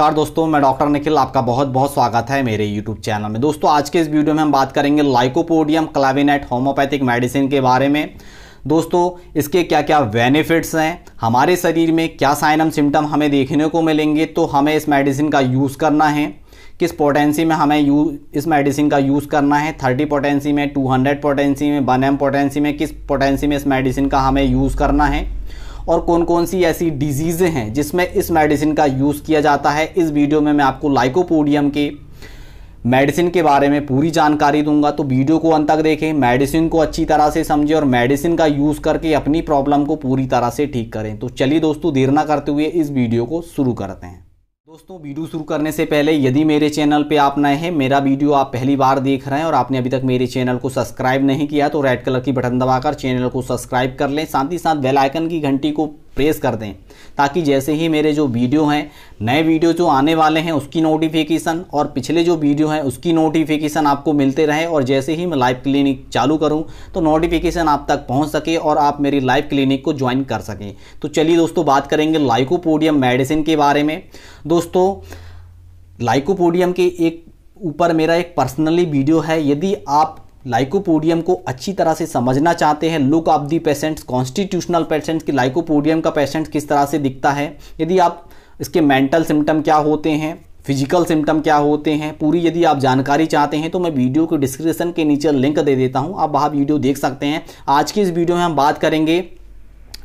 नमस्कार दोस्तों मैं डॉक्टर निखिल आपका बहुत बहुत स्वागत है मेरे यूट्यूब चैनल में दोस्तों आज के इस वीडियो में हम बात करेंगे लाइकोपोडियम क्लाविनेट होम्योपैथिक मेडिसिन के बारे में दोस्तों इसके क्या क्या बेनिफिट्स हैं हमारे शरीर में क्या साइनम सिम्टम हमें देखने को मिलेंगे तो हमें इस मेडिसिन का यूज़ करना है किस पोटेंसी में हमें यू इस मेडिसिन का यूज़ करना है थर्टी पोटेंसी में टू हंड्रेड पोटेंसी में वन एम पोटेंसी में किस पोटेंसी में इस मेडिसिन का हमें यूज़ करना है और कौन कौन सी ऐसी डिजीज़ें हैं जिसमें इस मेडिसिन का यूज़ किया जाता है इस वीडियो में मैं आपको लाइकोपोडियम के मेडिसिन के बारे में पूरी जानकारी दूंगा तो वीडियो को अंत तक देखें मेडिसिन को अच्छी तरह से समझें और मेडिसिन का यूज़ करके अपनी प्रॉब्लम को पूरी तरह से ठीक करें तो चलिए दोस्तों देर ना करते हुए इस वीडियो को शुरू करते हैं दोस्तों वीडियो शुरू करने से पहले यदि मेरे चैनल पे आप नए हैं मेरा वीडियो आप पहली बार देख रहे हैं और आपने अभी तक मेरे चैनल को सब्सक्राइब नहीं किया तो रेड कलर की बटन दबाकर चैनल को सब्सक्राइब कर लें साथ ही साथ बेल आइकन की घंटी को प्रेस कर दें ताकि जैसे ही मेरे जो वीडियो हैं नए वीडियो जो आने वाले हैं उसकी नोटिफिकेशन और पिछले जो वीडियो हैं उसकी नोटिफिकेशन आपको मिलते रहे और जैसे ही मैं लाइव क्लिनिक चालू करूं तो नोटिफिकेशन आप तक पहुंच सके और आप मेरी लाइव क्लिनिक को ज्वाइन कर सकें तो चलिए दोस्तों बात करेंगे लाइकोपोडियम मेडिसिन के बारे में दोस्तों लाइकोपोडियम के एक ऊपर मेरा एक पर्सनली वीडियो है यदि आप लाइकोपोडियम को अच्छी तरह से समझना चाहते हैं look of the patients constitutional patients की लाइकोपोडियम का पेशेंट किस तरह से दिखता है यदि आप इसके मेंटल सिम्टम क्या होते हैं फिजिकल सिम्टम क्या होते हैं पूरी यदि आप जानकारी चाहते हैं तो मैं वीडियो के डिस्क्रिप्शन के नीचे लिंक दे देता हूं आप वहाँ वीडियो देख सकते हैं आज की इस वीडियो में हम बात करेंगे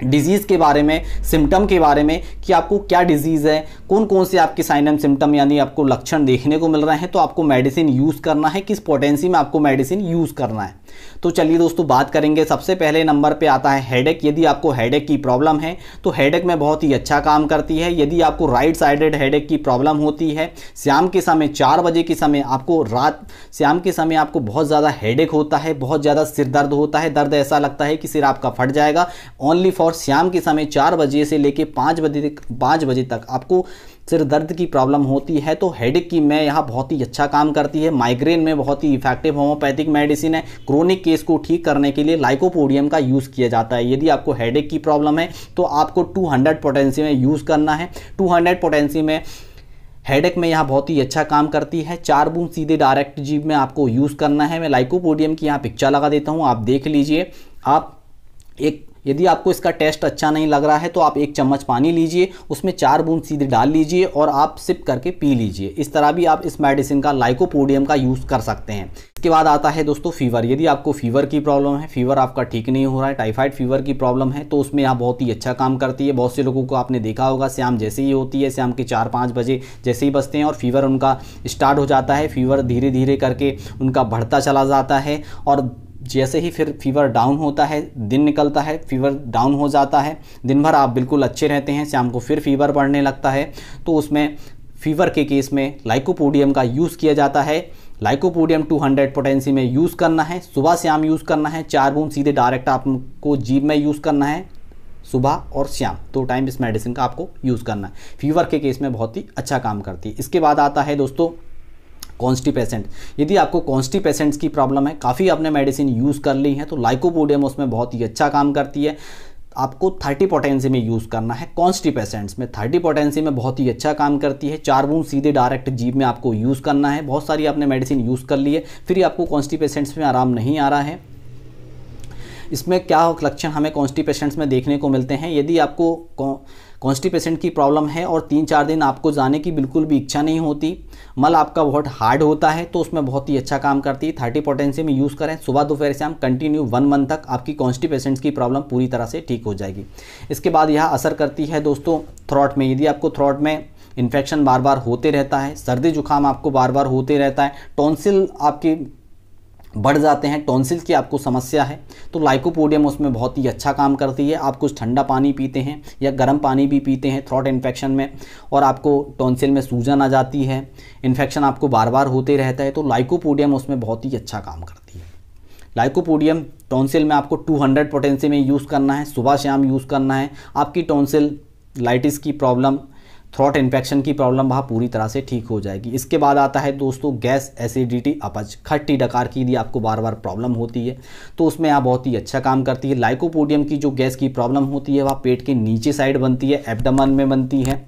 डिजीज़ के बारे में सिम्टम के बारे में कि आपको क्या डिजीज़ है कौन कौन से आपके साइन एंड सिम्टम यानी आपको लक्षण देखने को मिल रहे हैं तो आपको मेडिसिन यूज़ करना है किस पोटेंसी में आपको मेडिसिन यूज़ करना है तो चलिए दोस्तों बात करेंगे सबसे पहले नंबर पे आता है हेडेक यदि आपको हेडेक की प्रॉब्लम है तो हेडेक में बहुत ही अच्छा काम करती है यदि आपको राइट साइडेड हेडेक की प्रॉब्लम होती है शाम के समय चार बजे के समय आपको रात शाम के समय आपको बहुत ज़्यादा हेडेक होता है बहुत ज़्यादा सिर दर्द होता है दर्द ऐसा लगता है कि सिर आपका फट जाएगा ओनली फॉर और शाम के समय चार बजे से लेकर पाँच बजे तक पाँच बजे तक आपको सिर दर्द की प्रॉब्लम होती है तो हेडेक की मैं यहाँ बहुत ही अच्छा काम करती है माइग्रेन में बहुत ही इफेक्टिव होम्योपैथिक मेडिसिन है क्रोनिक केस को ठीक करने के लिए लाइकोपोडियम का यूज़ किया जाता है यदि आपको हेडेक की प्रॉब्लम है तो आपको 200 हंड्रेड पोटेंसी में यूज़ करना है 200 हंड्रेड पोटेंसी में हेडेक में यहाँ बहुत ही अच्छा काम करती है चार बूंद सीधे डायरेक्ट जीप में आपको यूज़ करना है मैं लाइकोपोडियम की यहाँ पिक्चर लगा देता हूँ आप देख लीजिए आप एक यदि आपको इसका टेस्ट अच्छा नहीं लग रहा है तो आप एक चम्मच पानी लीजिए उसमें चार बूंद सीधे डाल लीजिए और आप सिप करके पी लीजिए इस तरह भी आप इस मेडिसिन का लाइकोपोडियम का यूज़ कर सकते हैं इसके बाद आता है दोस्तों फीवर यदि आपको फीवर की प्रॉब्लम है फीवर आपका ठीक नहीं हो रहा है टाइफाइड फीवर की प्रॉब्लम है तो उसमें आप बहुत ही अच्छा काम करती है बहुत से लोगों को आपने देखा होगा श्याम जैसे ही होती है श्याम के चार पाँच बजे जैसे ही बसते हैं और फीवर उनका स्टार्ट हो जाता है फीवर धीरे धीरे करके उनका बढ़ता चला जाता है और जैसे ही फिर फीवर डाउन होता है दिन निकलता है फीवर डाउन हो जाता है दिन भर आप बिल्कुल अच्छे रहते हैं शाम को फिर फीवर बढ़ने लगता है तो उसमें फीवर के केस में लाइकोपोडियम का यूज़ किया जाता है लाइकोपोडियम 200 पोटेंसी में यूज़ करना है सुबह शाम यूज़ करना है चार बूंद सीधे डायरेक्ट आपको जीप में यूज़ करना है सुबह और शाम दो टाइम इस मेडिसिन का आपको यूज़ करना है फीवर के केस में बहुत ही अच्छा काम करती है इसके बाद आता है दोस्तों कॉन्स्टिपेसेंट यदि आपको कॉन्स्टिपेसेंट्स की प्रॉब्लम है काफ़ी आपने मेडिसिन यूज़ कर ली है तो लाइकोपोडियम उसमें बहुत ही अच्छा काम करती है आपको थर्टी पोटेंसी में यूज़ करना है कॉन्स्टिपेसेंट्स में थर्टी पोटेंसी में बहुत ही अच्छा काम करती है चार बूंद सीधे डायरेक्ट जीभ में आपको यूज़ करना है बहुत सारी आपने मेडिसिन यूज़ कर ली है फिर आपको कॉन्स्टिपेसेंट्स में आराम नहीं आ रहा है इसमें क्या लक्षण हमें कॉन्स्टिपेशेंट्स में देखने को मिलते हैं यदि आपको कॉन्स्टिपेशन की प्रॉब्लम है और तीन चार दिन आपको जाने की बिल्कुल भी इच्छा नहीं होती मल आपका बहुत हार्ड होता है तो उसमें बहुत ही अच्छा काम करती है थर्टी पोटेंसी में यूज़ करें सुबह दोपहर से हम कंटिन्यू वन मंथ तक आपकी कॉन्स्टिपेशन की प्रॉब्लम पूरी तरह से ठीक हो जाएगी इसके बाद यह असर करती है दोस्तों थ्रॉट में यदि आपको थ्रॉट में इन्फेक्शन बार बार होते रहता है सर्दी जुकाम आपको बार बार होते रहता है टोंसिल आपकी बढ़ जाते हैं टॉन्सिल्स की आपको समस्या है तो लाइकोपोडियम उसमें बहुत ही अच्छा काम करती है आप कुछ ठंडा पानी पीते हैं या गर्म पानी भी पीते हैं थ्रॉट इन्फेक्शन में और आपको टॉन्सिल में सूजन आ जाती है इन्फेक्शन आपको बार बार होते रहता है तो लाइकोपोडियम उसमें बहुत ही अच्छा काम करती है लाइकोपोडियम टॉन्सिल में आपको 200 पोटेंसी में यूज़ करना है सुबह शाम यूज़ करना है आपकी टॉन्सिल लाइटिस की प्रॉब्लम थ्रॉट इन्फेक्शन की प्रॉब्लम वहाँ पूरी तरह से ठीक हो जाएगी इसके बाद आता है दोस्तों गैस एसिडिटी अपच खट्टी डकार की यदि आपको बार बार प्रॉब्लम होती है तो उसमें यहाँ बहुत ही अच्छा काम करती है लाइकोपोडियम की जो गैस की प्रॉब्लम होती है वह पेट के नीचे साइड बनती है एबडमन में बनती है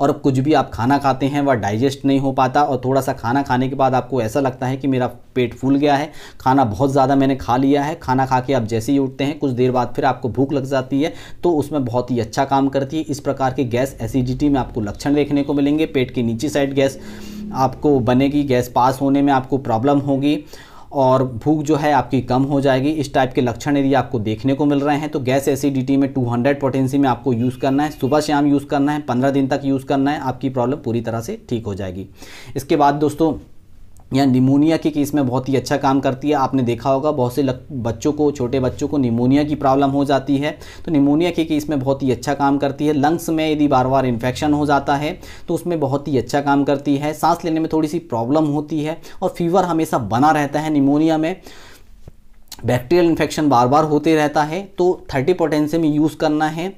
और अब कुछ भी आप खाना खाते हैं वह डाइजेस्ट नहीं हो पाता और थोड़ा सा खाना खाने के बाद आपको ऐसा लगता है कि मेरा पेट फूल गया है खाना बहुत ज़्यादा मैंने खा लिया है खाना खा के आप जैसे ही उठते हैं कुछ देर बाद फिर आपको भूख लग जाती है तो उसमें बहुत ही अच्छा काम करती है इस प्रकार के गैस एसिडिटी में आपको लक्षण देखने को मिलेंगे पेट के नीचे साइड गैस आपको बनेगी गैस पास होने में आपको प्रॉब्लम होगी और भूख जो है आपकी कम हो जाएगी इस टाइप के लक्षण यदि आपको देखने को मिल रहे हैं तो गैस एसिडिटी में 200 पोटेंसी में आपको यूज़ करना है सुबह शाम यूज़ करना है पंद्रह दिन तक यूज़ करना है आपकी प्रॉब्लम पूरी तरह से ठीक हो जाएगी इसके बाद दोस्तों या निमोनिया के केस में बहुत ही अच्छा काम करती है आपने देखा होगा बहुत से बच्चों को छोटे बच्चों को निमोनिया की प्रॉब्लम हो जाती है तो निमोनिया के केस में बहुत ही अच्छा काम करती है लंग्स में यदि बार बार इन्फेक्शन हो जाता है तो उसमें बहुत ही अच्छा काम करती है सांस लेने में थोड़ी सी प्रॉब्लम होती है और फीवर हमेशा बना रहता है निमोनिया में बैक्टीरियल इन्फेक्शन बार बार होते रहता है तो थर्टी पोटेंसियम यूज़ करना है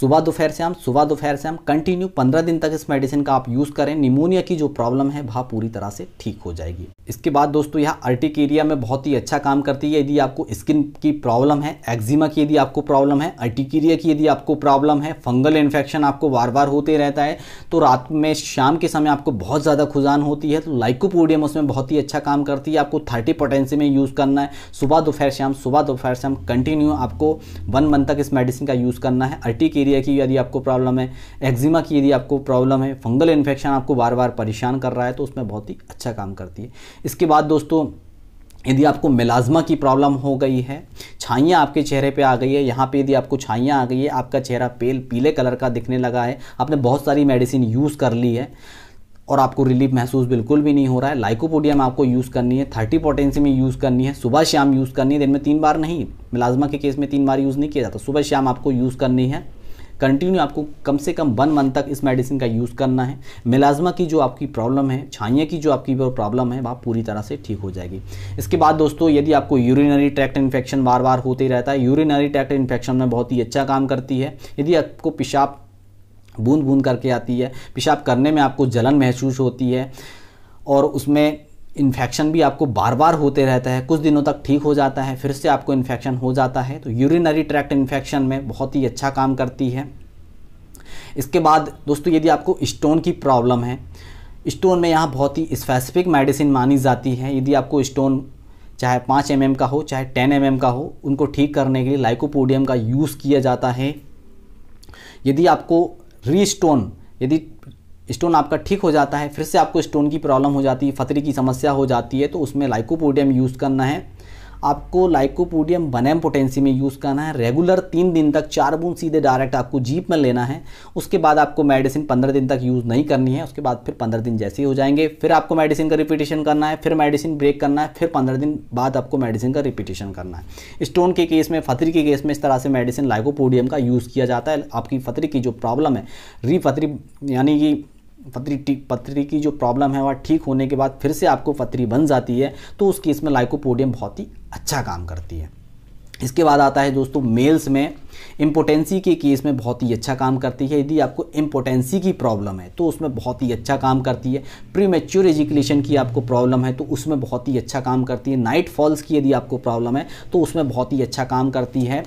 सुबह दोपहर से हम सुबह दोपहर से हम कंटिन्यू पंद्रह दिन तक इस मेडिसिन का आप यूज़ करें निमोनिया की जो प्रॉब्लम है वह पूरी तरह से ठीक हो जाएगी इसके बाद दोस्तों यह अर्टिकेरिया में बहुत ही अच्छा काम करती है यदि आपको स्किन की प्रॉब्लम है एक्जिमा की यदि आपको प्रॉब्लम है अर्टिकेरिया की यदि आपको प्रॉब्लम है फंगल इन्फेक्शन आपको बार बार होते रहता है तो रात में शाम के समय आपको बहुत ज़्यादा खुजान होती है तो लाइकोपोडियम उसमें बहुत ही अच्छा काम करती है आपको थर्टी पोटेंसी में यूज़ करना है सुबह दोपहर शाम सुबह दोपहर शाम कंटिन्यू आपको वन मंथ तक इस मेडिसिन का यूज़ करना है अर्टिकेरिया बैक्टीरिया की यदि आपको प्रॉब्लम है एक्जिमा की यदि आपको प्रॉब्लम है फंगल इन्फेक्शन आपको बार बार परेशान कर रहा है तो उसमें बहुत ही अच्छा काम करती है इसके बाद दोस्तों यदि आपको मिलाजमा की प्रॉब्लम हो गई है छाइयाँ आपके चेहरे पे आ गई है यहाँ पे यदि आपको छाइयाँ आ गई है आपका चेहरा पेल पीले कलर का दिखने लगा है आपने बहुत सारी मेडिसिन यूज़ कर ली है और आपको रिलीफ महसूस बिल्कुल भी नहीं हो रहा है लाइकोपोडियम आपको यूज़ करनी है थर्टी पोटेंसी में यूज़ करनी है सुबह शाम यूज़ करनी है दिन में तीन बार नहीं मिलाजमा के केस में तीन बार यूज़ नहीं किया जाता सुबह शाम आपको यूज़ करनी है कंटिन्यू आपको कम से कम वन मंथ तक इस मेडिसिन का यूज़ करना है मिलाजमा की जो आपकी प्रॉब्लम है छाइया की जो आपकी प्रॉब्लम है वह पूरी तरह से ठीक हो जाएगी इसके बाद दोस्तों यदि आपको यूरिनरी ट्रैक्ट इन्फेक्शन बार बार होते रहता है यूरिनरी ट्रैक्ट इन्फेक्शन में बहुत ही अच्छा काम करती है यदि आपको पेशाब बूंद बूंद करके आती है पेशाब करने में आपको जलन महसूस होती है और उसमें इन्फेक्शन भी आपको बार बार होते रहता है कुछ दिनों तक ठीक हो जाता है फिर से आपको इन्फेक्शन हो जाता है तो यूरिनरी ट्रैक्ट इन्फेक्शन में बहुत ही अच्छा काम करती है इसके बाद दोस्तों यदि आपको स्टोन की प्रॉब्लम है स्टोन में यहाँ बहुत ही स्पेसिफिक मेडिसिन मानी जाती है यदि आपको स्टोन चाहे पाँच एम का हो चाहे टेन एम का हो उनको ठीक करने के लिए लाइकोपोडियम का यूज़ किया जाता है यदि आपको स्टोन यदि स्टोन आपका ठीक हो जाता है फिर से आपको स्टोन की प्रॉब्लम हो जाती है फतरी की समस्या हो जाती है तो उसमें लाइकोपोडियम यूज़ करना है आपको लाइकोपोडियम बनेम पोटेंसी में यूज़ करना है रेगुलर तीन दिन तक चार बूंद सीधे डायरेक्ट आपको जीप में लेना है उसके बाद आपको मेडिसिन पंद्रह दिन तक यूज़ नहीं करनी है उसके बाद फिर पंद्रह दिन जैसे ही हो जाएंगे फिर आपको मेडिसिन का रिपीटेशन करना है फिर मेडिसिन ब्रेक करना है फिर पंद्रह दिन बाद आपको मेडिसिन का रिपीटेशन करना है स्टोन के केस में फतरी के केस में इस तरह से मेडिसिन लाइकोपोडियम का यूज़ किया जाता है आपकी फतरी की जो प्रॉब्लम है रीफतरी यानी कि पथरी पथरी की जो प्रॉब्लम है वह ठीक होने के बाद फिर से आपको पथरी बन जाती है तो उस केस में लाइकोपोडियम बहुत ही अच्छा काम करती है इसके बाद आता है दोस्तों मेल्स में इम्पोटेंसी के केस में बहुत ही अच्छा काम करती है यदि आपको इम्पोटेंसी की प्रॉब्लम है तो उसमें बहुत ही अच्छा काम करती है प्री मेच्योर एजुकेशन की आपको प्रॉब्लम है तो उसमें बहुत ही अच्छा काम करती है नाइट फॉल्स की यदि आपको प्रॉब्लम है तो उसमें बहुत ही अच्छा काम करती है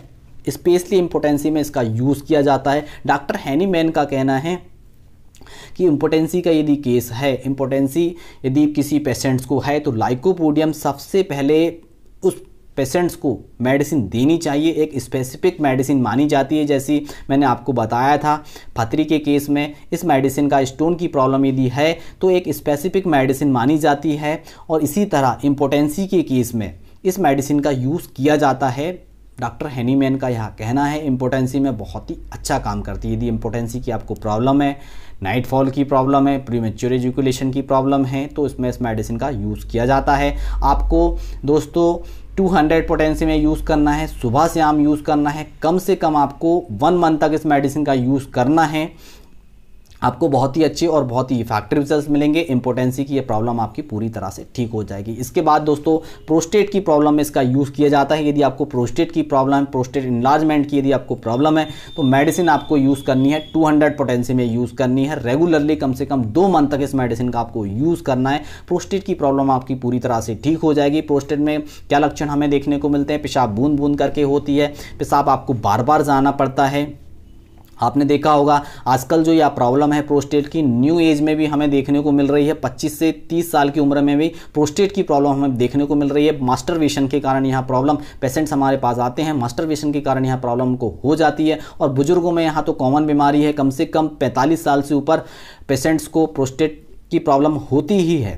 स्पेशली इम्पोटेंसी में इसका यूज़ किया जाता है डॉक्टर मैन का कहना है कि इम्पोर्टेंसी का यदि केस है इम्पोर्टेंसी यदि किसी पेशेंट्स को है तो लाइकोपोडियम सबसे पहले उस पेशेंट्स को मेडिसिन देनी चाहिए एक स्पेसिफिक मेडिसिन मानी जाती है जैसी मैंने आपको बताया था फतरी के केस में इस मेडिसिन का स्टोन की प्रॉब्लम यदि है तो एक स्पेसिफिक मेडिसिन मानी जाती है और इसी तरह इम्पोर्टेंसी के केस में इस मेडिसिन का यूज़ किया जाता है डॉक्टर हैनीमैन का यहाँ कहना है इम्पोटेंसी में बहुत ही अच्छा काम करती है यदि इम्पोटेंसी की आपको प्रॉब्लम है नाइटफॉल की प्रॉब्लम है प्रीमेच्योर एजुकुलेशन की प्रॉब्लम है तो इसमें इस मेडिसिन का यूज़ किया जाता है आपको दोस्तों 200 पोटेंसी में यूज़ करना है सुबह से आम यूज़ करना है कम से कम आपको वन मंथ तक इस मेडिसिन का यूज़ करना है आपको बहुत ही अच्छे और बहुत ही इफेक्टिव रिजल्ट मिलेंगे इंपोर्टेंसी की ये प्रॉब्लम आपकी पूरी तरह से ठीक हो जाएगी इसके बाद दोस्तों प्रोस्टेट की प्रॉब्लम में इसका यूज़ किया जाता है यदि आपको प्रोस्टेट की प्रॉब्लम प्रोस्टेट इन्लार्जमेंट की यदि आपको प्रॉब्लम है तो मेडिसिन आपको यूज़ करनी है 200 हंड्रेड पोटेंसी में यूज़ करनी है रेगुलरली कम से कम दो मंथ तक इस मेडिसिन का आपको यूज़ करना है प्रोस्टेट की प्रॉब्लम आपकी पूरी तरह से ठीक हो जाएगी प्रोस्टेट में क्या लक्षण हमें देखने को मिलते हैं पेशाब बूंद बूंद करके होती है पेशाब आपको बार बार जाना पड़ता है आपने देखा होगा आजकल जो यह प्रॉब्लम है प्रोस्टेट की न्यू एज में भी हमें देखने को मिल रही है 25 से 30 साल की उम्र में भी प्रोस्टेट की प्रॉब्लम हमें देखने को मिल रही है मास्टरवेशन के कारण यहाँ प्रॉब्लम पेशेंट्स हमारे पास आते हैं मास्टरवेशन के कारण यहाँ प्रॉब्लम को हो जाती है और बुजुर्गों में यहाँ तो कॉमन बीमारी है कम से कम पैंतालीस साल से ऊपर पेशेंट्स को प्रोस्टेट की प्रॉब्लम होती ही है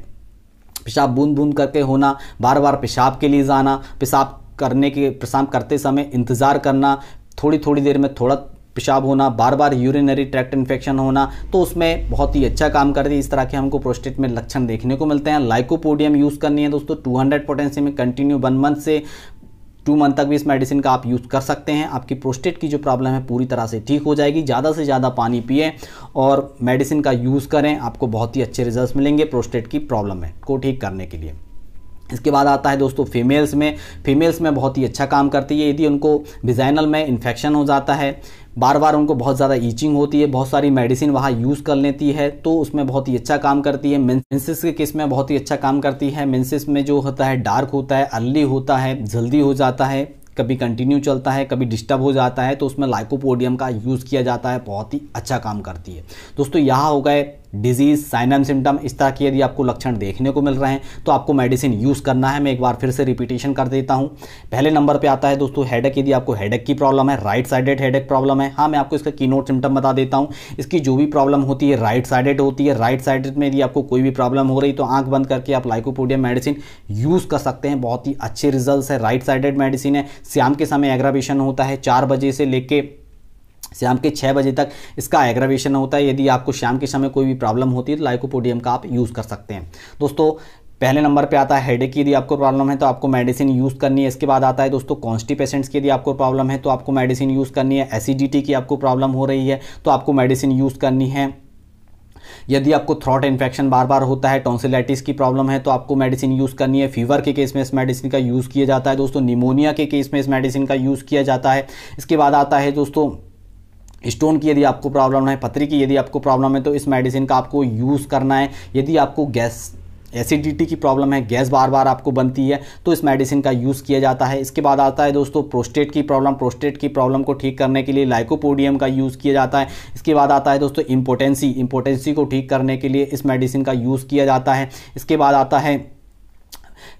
पेशाब बूंद बूंद करके होना बार बार पेशाब के लिए जाना पेशाब करने के पेशाब करते समय इंतज़ार करना थोड़ी थोड़ी देर में थोड़ा पेशाब होना बार बार यूरिनरी ट्रैक्ट इन्फेक्शन होना तो उसमें बहुत ही अच्छा काम करती है इस तरह के हमको प्रोस्टेट में लक्षण देखने को मिलते हैं लाइकोपोडियम यूज़ करनी है दोस्तों 200 हंड्रेड पोटेंसी में कंटिन्यू वन मंथ से टू मंथ तक भी इस मेडिसिन का आप यूज़ कर सकते हैं आपकी प्रोस्टेट की जो प्रॉब्लम है पूरी तरह से ठीक हो जाएगी ज़्यादा से ज़्यादा पानी पिए और मेडिसिन का यूज़ करें आपको बहुत ही अच्छे रिजल्ट मिलेंगे प्रोस्टेट की प्रॉब्लम है को ठीक करने के लिए इसके बाद आता है दोस्तों फीमेल्स में फीमेल्स में बहुत ही अच्छा काम करती है यदि उनको विजाइनल में इन्फेक्शन हो जाता है बार बार उनको बहुत ज़्यादा ईचिंग होती है बहुत सारी मेडिसिन वहाँ यूज़ कर लेती है तो उसमें बहुत ही अच्छा काम करती है मेंसिस के केस में बहुत ही अच्छा काम करती है मेंसिस में जो होता है डार्क होता है अर्ली होता है जल्दी हो जाता है कभी कंटिन्यू चलता है कभी डिस्टर्ब हो जाता है तो उसमें लाइकोपोडियम का यूज़ किया जाता है बहुत ही अच्छा काम करती है दोस्तों यहाँ हो गए डिजीज़ साइनम सिम्टम इस तरह के यदि आपको लक्षण देखने को मिल रहे हैं तो आपको मेडिसिन यूज़ करना है मैं एक बार फिर से रिपीटेशन कर देता हूँ पहले नंबर पे आता है दोस्तों हेडेक यदि आपको हेडेक की प्रॉब्लम है राइट साइडेड हेडेक प्रॉब्लम है हाँ मैं आपको इसका कीनोट सिम्टम बता देता हूँ इसकी जो भी प्रॉब्लम होती है राइट साइडेड होती है राइट साइडेड में यदि आपको कोई भी प्रॉब्लम हो रही तो आंख बंद करके आप लाइकोपोडियम मेडिसिन यूज़ कर सकते हैं बहुत ही अच्छे रिजल्ट है राइट साइडेड मेडिसिन है श्याम के समय एग्रावेशन होता है चार बजे से लेकर शाम के छः बजे तक इसका एग्रावेशन होता है यदि आपको शाम के समय कोई भी प्रॉब्लम होती है तो लाइकोपोडियम का आप यूज़ कर सकते हैं दोस्तों पहले नंबर पे आता है हेडेक की यदि आपको प्रॉब्लम है तो आपको मेडिसिन यूज़ करनी है इसके बाद आता है दोस्तों कॉन्स्टिपेशेंट्स की यदि आपको प्रॉब्लम है तो आपको मेडिसिन यूज़ करनी है एसिडिटी की आपको प्रॉब्लम हो रही है तो आपको मेडिसिन यूज़ करनी है यदि आपको थ्रॉट इन्फेक्शन बार बार होता है टॉन्सिलाइटिस की प्रॉब्लम है तो आपको मेडिसिन यूज़ करनी है फीवर के केस में इस मेडिसिन का यूज़ किया जाता है दोस्तों निमोनिया के केस में इस मेडिसिन का यूज़ किया जाता है इसके बाद आता है दोस्तों स्टोन की यदि आपको प्रॉब्लम है पथरी की यदि आपको प्रॉब्लम है तो इस मेडिसिन का आपको यूज़ करना है यदि आपको गैस एसिडिटी की प्रॉब्लम है गैस बार बार आपको बनती है तो इस मेडिसिन का यूज़ किया जाता है इसके बाद आता है दोस्तों प्रोस्टेट की प्रॉब्लम प्रोस्टेट की प्रॉब्लम को ठीक करने के लिए लाइकोपोडियम का यूज़ किया जाता है इसके बाद आता है दोस्तों इम्पोटेंसी इम्पोटेंसी को ठीक करने के लिए इस मेडिसिन का यूज़ किया जाता है इसके बाद आता है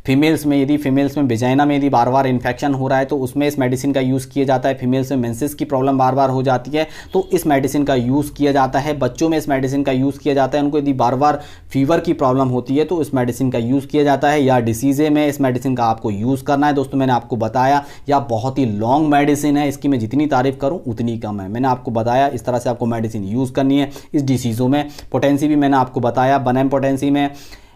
फीमेल्स में यदि फीमेल्स में बेजाइना में यदि बार बार इन्फेक्शन हो रहा है तो उसमें इस मेडिसिन का यूज़ किया जाता है फीमेल्स में मेंसेस की प्रॉब्लम बार बार हो जाती है तो इस मेडिसिन का यूज़ किया जाता है बच्चों में इस मेडिसिन का यूज़ किया जाता है उनको यदि बार बार फीवर की प्रॉब्लम होती है तो इस मेडिसिन का यूज़ किया जाता है या डिसीज़े में इस मेडिसिन का आपको यूज़ करना है दोस्तों मैंने आपको बताया या बहुत ही लॉन्ग मेडिसिन है इसकी मैं जितनी तारीफ़ करूँ उतनी कम है मैंने आपको बताया इस तरह से आपको मेडिसिन यूज़ करनी है इस डिसीज़ों में पोटेंसी भी मैंने आपको बताया बनेम पोटेंसी में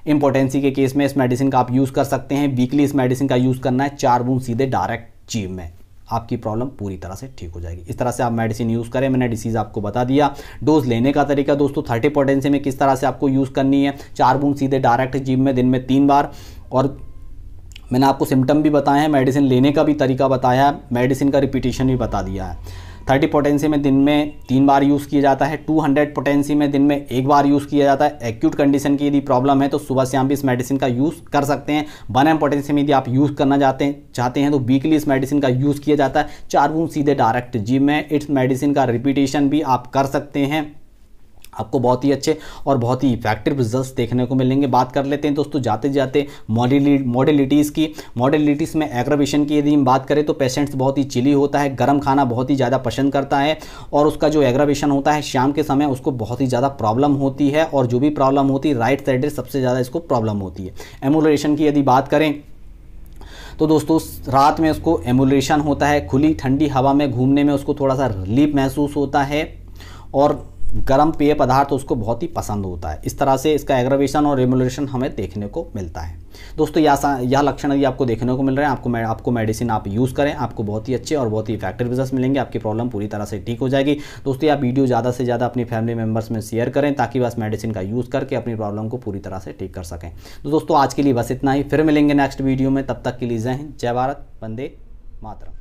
इम्पोर्टेंसी के केस में इस मेडिसिन का आप यूज़ कर सकते हैं वीकली इस मेडिसिन का यूज़ करना है चार बूंद सीधे डायरेक्ट चीव में आपकी प्रॉब्लम पूरी तरह से ठीक हो जाएगी इस तरह से आप मेडिसिन यूज़ करें मैंने डिसीज़ आपको बता दिया डोज लेने का तरीका दोस्तों थर्टी पोटेंसी में किस तरह से आपको यूज़ करनी है चार बूंद सीधे डायरेक्ट जीव में दिन में तीन बार और मैंने आपको सिम्टम भी बताए हैं मेडिसिन लेने का भी तरीका बताया है मेडिसिन का रिपीटेशन भी बता दिया है थर्टी पोटेंसी में दिन में तीन बार यूज़ किया जाता है टू हंड्रेड पोटेंसी में दिन में एक बार यूज़ किया जाता है एक्यूट कंडीशन की यदि प्रॉब्लम है तो सुबह शाम भी इस मेडिसिन का यूज़ कर सकते हैं वन एम पोटेंसी में यदि आप यूज़ करना चाहते हैं चाहते हैं तो वीकली इस मेडिसिन का यूज़ किया जाता है चार बूंद सीधे डायरेक्ट जिम में इस मेडिसिन का रिपीटेशन भी आप कर सकते हैं आपको बहुत ही अच्छे और बहुत ही इफेक्टिव रिजल्ट्स देखने को मिलेंगे बात कर लेते हैं दोस्तों जाते जाते मॉडलिटीज़ की मॉडलिटीज़ में एग्रवेशन की यदि हम बात करें तो पेशेंट्स बहुत ही चिली होता है गर्म खाना बहुत ही ज़्यादा पसंद करता है और उसका जो एग्रवेशन होता है शाम के समय उसको बहुत ही ज़्यादा प्रॉब्लम होती है और जो भी प्रॉब्लम होती है राइट साइड सबसे ज़्यादा इसको प्रॉब्लम होती है एमुलेशन की यदि बात करें तो दोस्तों रात में उसको एमुलेशन होता है खुली ठंडी हवा में घूमने में उसको थोड़ा सा रिलीफ महसूस होता है और गर्म पेय पदार्थ उसको बहुत ही पसंद होता है इस तरह से इसका एग्रवेशन और रेमोलेशन हमें देखने को मिलता है दोस्तों यह यह लक्षण यदि आपको देखने को मिल रहे हैं आपको मैं, आपको मेडिसिन आप यूज़ करें आपको बहुत ही अच्छे और बहुत ही इफेक्टिव रिजल्ट मिलेंगे आपकी प्रॉब्लम पूरी तरह से ठीक हो जाएगी दोस्तों यह वीडियो ज़्यादा से ज़्यादा अपनी फैमिली मेम्बर्स में शेयर करें ताकि बस मेडिसिन का यूज़ करके अपनी प्रॉब्लम को पूरी तरह से ठीक कर सकें तो दोस्तों आज के लिए बस इतना ही फिर मिलेंगे नेक्स्ट वीडियो में तब तक के लिए जय हिंद जय भारत वंदे मातरम